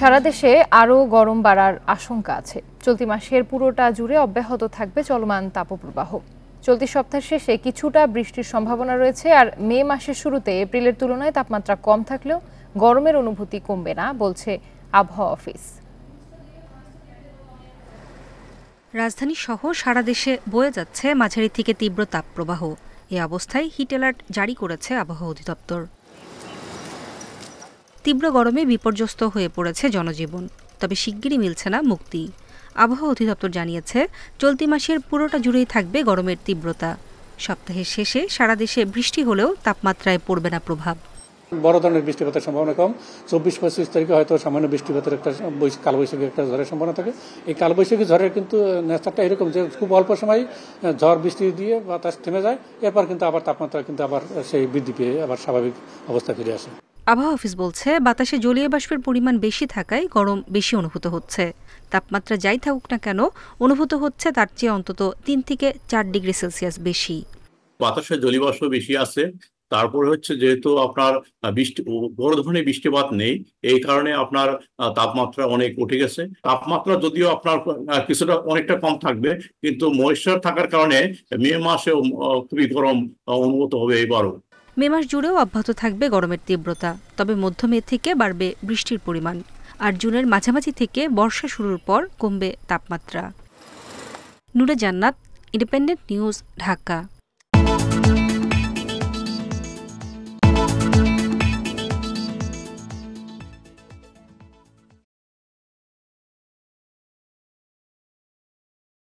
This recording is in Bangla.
সারা দেশে আরও গরম বাড়ার আশঙ্কা আছে চলতি মাসের পুরোটা জুড়ে অব্যাহত থাকবে চলমান তাপপ্রবাহ চলতি সপ্তাহের শেষে কিছুটা বৃষ্টির সম্ভাবনা রয়েছে আর মে মাসের শুরুতে এপ্রিলের তুলনায় তাপমাত্রা কম থাকলেও গরমের অনুভূতি কমবে না বলছে আবহাওয়া অফিস রাজধানী সহ সারা দেশে বয়ে যাচ্ছে মাঝারি থেকে তীব্র তাপপ্রবাহ এ অবস্থায় হিট অ্যালার্ট জারি করেছে আবহাওয়া অধিদপ্তর তীব্র গরমে বিপর্যস্ত হয়ে পড়েছে জনজীবন তবে শিগগিরই মিলছে না মুক্তি আবহাওয়া অধিদপ্তর জানিয়েছে চলতি মাসের পুরোটা জুড়েই থাকবে গরমের তীব্রতা সপ্তাহের শেষে সারা দেশে বৃষ্টি হলেও তাপমাত্রায় পড়বে না প্রভাব বড় ধরনের বৃষ্টিপাতের সম্ভাবনা কম চব্বিশ পঁচিশ তারিখে হয়তো সামান্য বৃষ্টিপাতের একটা কালবৈশাখী একটা ঝড়ের সম্ভাবনা থাকে এই কালবৈশাখী ঝড়ের কিন্তু নেচারটা এরকম যে খুব অল্প সময় ঝড় বৃষ্টি দিয়ে বাতাস থেমে যায় এরপর কিন্তু আবার তাপমাত্রা কিন্তু আবার সেই বৃদ্ধি পেয়ে আবার স্বাভাবিক অবস্থা ফিরে আসে আবহাওয়া অফিস বলছে বাতাসে জলীয় বাষ্পের পরিমাণ বেশি থাকায় গরম বেশি অনুভূত হচ্ছে তাপমাত্রা যাই থাকুক না কেন অনুভূত হচ্ছে তার চেয়ে অন্তত তিন থেকে চার ডিগ্রি সেলসিয়াস বেশি বাতাসে জলীয়বাষ্প বেশি আছে তারপরে হচ্ছে যেহেতু আপনার বৃষ্টি বড় ধরনের বৃষ্টিপাত নেই এই কারণে আপনার তাপমাত্রা অনেক উঠে গেছে তাপমাত্রা যদিও আপনার কিছুটা অনেকটা কম থাকবে কিন্তু ময়েশ্চার থাকার কারণে মে মাসে খুবই গরম অনুভূত হবে এবারও মে মাস জুড়েও অব্যাহত থাকবে গরমের তীব্রতা তবে মধ্য মে থেকে বাড়বে বৃষ্টির পরিমাণ আর জুনের মাঝামাঝি থেকে বর্ষা শুরুর পর কমবে তাপমাত্রা নুরে জান্নাত ইন্ডিপেন্ডেন্ট নিউজ ঢাকা